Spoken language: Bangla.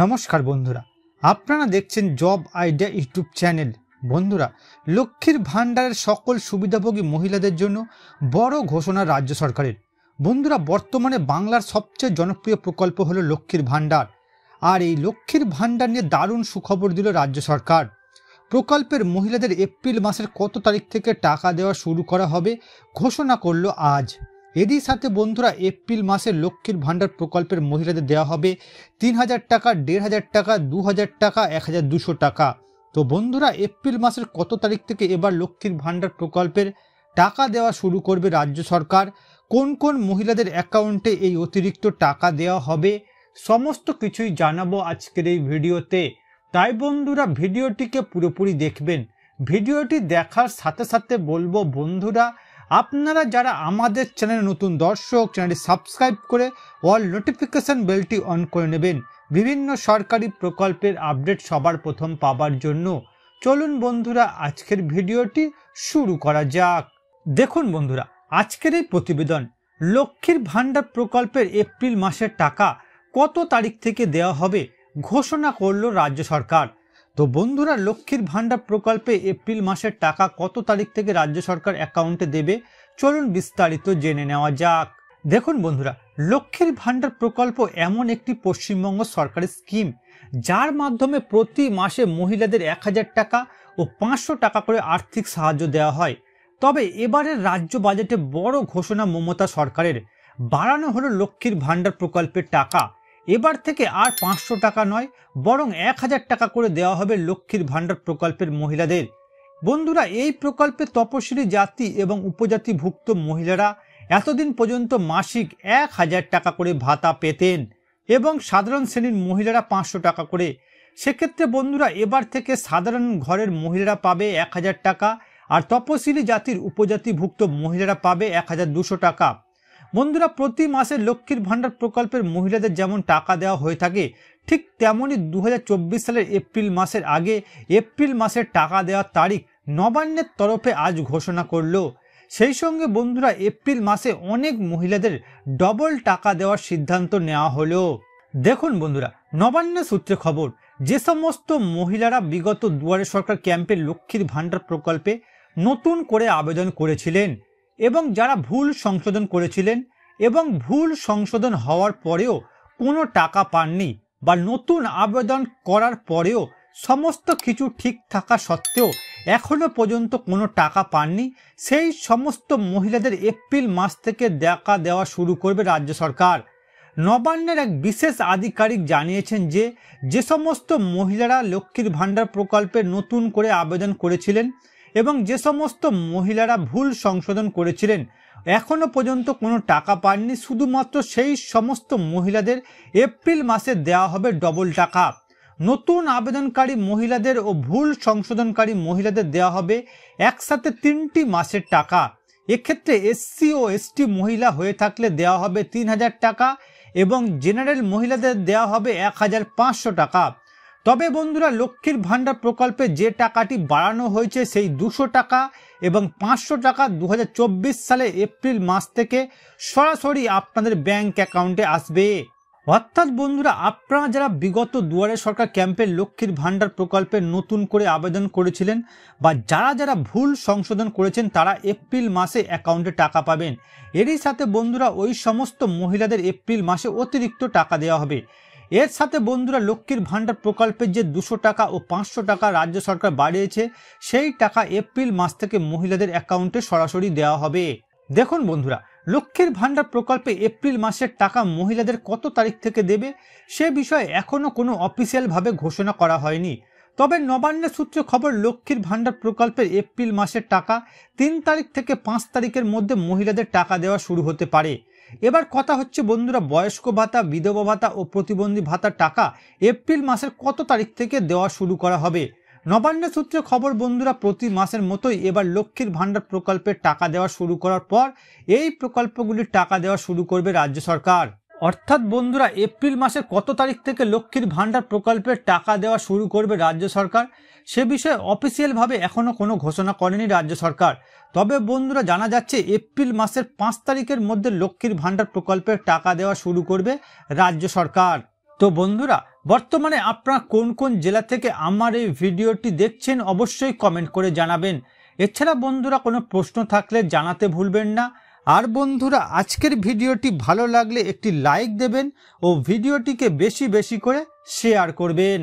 নমস্কার বন্ধুরা আপনারা দেখছেন জব আইডিয়া ইউটিউব চ্যানেল বন্ধুরা লক্ষ্মীর ভাণ্ডারের সকল সুবিধাভোগী মহিলাদের জন্য বড় ঘোষণা রাজ্য সরকারের বন্ধুরা বর্তমানে বাংলার সবচেয়ে জনপ্রিয় প্রকল্প হলো লক্ষ্মীর ভাণ্ডার আর এই লক্ষ্মীর ভাণ্ডার নিয়ে দারুণ সুখবর দিল রাজ্য সরকার প্রকল্পের মহিলাদের এপ্রিল মাসের কত তারিখ থেকে টাকা দেওয়া শুরু করা হবে ঘোষণা করলো আজ এরই সাথে বন্ধুরা এপ্রিল মাসে লক্ষ্মীর ভাণ্ডার প্রকল্পের মহিলাদের দেওয়া হবে তিন হাজার টাকা দেড় হাজার টাকা দু হাজার টাকা এক হাজার দুশো টাকা তো বন্ধুরা এপ্রিল মাসের কত তারিখ থেকে এবার লক্ষ্মীর ভাণ্ডার প্রকল্পের টাকা দেওয়া শুরু করবে রাজ্য সরকার কোন কোন মহিলাদের অ্যাকাউন্টে এই অতিরিক্ত টাকা দেওয়া হবে সমস্ত কিছুই জানাবো আজকের এই ভিডিওতে তাই বন্ধুরা ভিডিওটিকে পুরোপুরি দেখবেন ভিডিওটি দেখার সাথে সাথে বলবো বন্ধুরা আপনারা যারা আমাদের চ্যানেলে নতুন দর্শক চ্যানেলটি সাবস্ক্রাইব করে অল নোটিফিকেশান বেলটি অন করে নেবেন বিভিন্ন সরকারি প্রকল্পের আপডেট সবার প্রথম পাবার জন্য চলুন বন্ধুরা আজকের ভিডিওটি শুরু করা যাক দেখুন বন্ধুরা আজকের এই প্রতিবেদন লক্ষ্মীর ভাণ্ডার প্রকল্পের এপ্রিল মাসের টাকা কত তারিখ থেকে দেওয়া হবে ঘোষণা করল রাজ্য সরকার তো বন্ধুরা লক্ষ্মীর ভাণ্ডার প্রকল্পে এপ্রিল মাসের টাকা কত তারিখ থেকে রাজ্য সরকার অ্যাকাউন্টে দেবে চলুন বিস্তারিত জেনে নেওয়া যাক দেখুন বন্ধুরা লক্ষ্মীর ভাণ্ডার প্রকল্প এমন একটি পশ্চিমবঙ্গ সরকারের স্কিম যার মাধ্যমে প্রতি মাসে মহিলাদের এক হাজার টাকা ও পাঁচশো টাকা করে আর্থিক সাহায্য দেওয়া হয় তবে এবারের রাজ্য বাজেটে বড় ঘোষণা মমতা সরকারের বাড়ানো হলো লক্ষ্মীর ভাণ্ডার প্রকল্পের টাকা এবার থেকে আর পাঁচশো টাকা নয় বরং এক হাজার টাকা করে দেওয়া হবে লক্ষ্মীর ভাণ্ডার প্রকল্পের মহিলাদের বন্ধুরা এই প্রকল্পে তপশিলি জাতি এবং উপজাতিভুক্ত মহিলারা এতদিন পর্যন্ত মাসিক এক হাজার টাকা করে ভাতা পেতেন এবং সাধারণ শ্রেণীর মহিলারা পাঁচশো টাকা করে সেক্ষেত্রে বন্ধুরা এবার থেকে সাধারণ ঘরের মহিলারা পাবে এক হাজার টাকা আর তপশিলি জাতির উপজাতিভুক্ত মহিলারা পাবে এক হাজার দুশো টাকা বন্ধুরা প্রতি মাসে লক্ষ্মীর ভাণ্ডার প্রকল্পের মহিলাদের যেমন টাকা দেওয়া হয়ে থাকে ঠিক তেমনই দু সালের এপ্রিল মাসের আগে এপ্রিল মাসের টাকা দেওয়ার তারিখ নবান্নের তরফে আজ ঘোষণা করলো সেই সঙ্গে বন্ধুরা এপ্রিল মাসে অনেক মহিলাদের ডবল টাকা দেওয়ার সিদ্ধান্ত নেওয়া হলো দেখুন বন্ধুরা নবান্ন সূত্রে খবর যে সমস্ত মহিলারা বিগত দুয়ারে সরকার ক্যাম্পের লক্ষ্মীর ভাণ্ডার প্রকল্পে নতুন করে আবেদন করেছিলেন এবং যারা ভুল সংশোধন করেছিলেন এবং ভুল সংশোধন হওয়ার পরেও কোনো টাকা পাননি বা নতুন আবেদন করার পরেও সমস্ত কিছু ঠিক থাকা সত্ত্বেও এখনও পর্যন্ত কোনো টাকা পাননি সেই সমস্ত মহিলাদের এপ্রিল মাস থেকে দেখা দেওয়া শুরু করবে রাজ্য সরকার নবান্নের এক বিশেষ আধিকারিক জানিয়েছেন যে যে সমস্ত মহিলারা লক্ষ্মীর ভাণ্ডার প্রকল্পে নতুন করে আবেদন করেছিলেন এবং যে সমস্ত মহিলারা ভুল সংশোধন করেছিলেন এখনও পর্যন্ত কোনো টাকা পাননি শুধুমাত্র সেই সমস্ত মহিলাদের এপ্রিল মাসে দেওয়া হবে ডবল টাকা নতুন আবেদনকারী মহিলাদের ও ভুল সংশোধনকারী মহিলাদের দেওয়া হবে একসাথে তিনটি মাসের টাকা এক্ষেত্রে এসসি ও এসটি মহিলা হয়ে থাকলে দেওয়া হবে তিন হাজার টাকা এবং জেনারেল মহিলাদের দেওয়া হবে এক হাজার পাঁচশো টাকা তবে বন্ধুরা লক্ষ্মীর ভাণ্ডার প্রকল্পে যে টাকাটি বাড়ানো হয়েছে সেই দুশো টাকা এবং পাঁচশো টাকা দু সালে এপ্রিল মাস থেকে সরাসরি আপনাদের ব্যাংক অ্যাকাউন্টে আসবে অর্থাৎ বন্ধুরা আপনারা যারা বিগত দুয়ারে সরকার ক্যাম্পের লক্ষ্মীর ভাণ্ডার প্রকল্পে নতুন করে আবেদন করেছিলেন বা যারা যারা ভুল সংশোধন করেছেন তারা এপ্রিল মাসে অ্যাকাউন্টে টাকা পাবেন এরই সাথে বন্ধুরা ওই সমস্ত মহিলাদের এপ্রিল মাসে অতিরিক্ত টাকা দেওয়া হবে এর সাথে বন্ধুরা লক্ষ্মীর ভাণ্ডার প্রকল্পের যে দুশো টাকা ও পাঁচশো টাকা রাজ্য সরকার বাড়িয়েছে সেই টাকা এপ্রিল মাস থেকে মহিলাদের অ্যাকাউন্টে সরাসরি দেওয়া হবে দেখুন বন্ধুরা লক্ষ্মীর ভাণ্ডার প্রকল্পে এপ্রিল মাসের টাকা মহিলাদের কত তারিখ থেকে দেবে সে বিষয়ে এখনও কোনো অফিসিয়ালভাবে ঘোষণা করা হয়নি তবে নবান্নের সূত্রে খবর লক্ষ্মীর ভাণ্ডার প্রকল্পের এপ্রিল মাসের টাকা তিন তারিখ থেকে পাঁচ তারিখের মধ্যে মহিলাদের টাকা দেওয়া শুরু হতে পারে এবার কথা হচ্ছে বন্ধুরা বয়স্ক ভাতা বিধবা ভাতা ও প্রতিবন্ধী ভাতা টাকা এপ্রিল মাসের কত তারিখ থেকে দেওয়া শুরু করা হবে নবান্ন সূত্রে খবর বন্ধুরা প্রতি মাসের মতোই এবার লক্ষ্মীর ভাণ্ডার প্রকল্পের টাকা দেওয়া শুরু করার পর এই প্রকল্পগুলির টাকা দেওয়া শুরু করবে রাজ্য সরকার অর্থাৎ বন্ধুরা এপ্রিল মাসে কত তারিখ থেকে লক্ষ্মীর ভাণ্ডার প্রকল্পের টাকা দেওয়া শুরু করবে রাজ্য সরকার সে বিষয়ে অফিসিয়ালভাবে এখনও কোনো ঘোষণা করেনি রাজ্য সরকার তবে বন্ধুরা জানা যাচ্ছে এপ্রিল মাসের পাঁচ তারিখের মধ্যে লক্ষ্মীর ভাণ্ডার প্রকল্পের টাকা দেওয়া শুরু করবে রাজ্য সরকার তো বন্ধুরা বর্তমানে আপনারা কোন কোন জেলা থেকে আমার এই ভিডিওটি দেখছেন অবশ্যই কমেন্ট করে জানাবেন এছাড়া বন্ধুরা কোনো প্রশ্ন থাকলে জানাতে ভুলবেন না আর বন্ধুরা আজকের ভিডিওটি ভালো লাগলে একটি লাইক দেবেন ও ভিডিওটিকে বেশি বেশি করে শেয়ার করবেন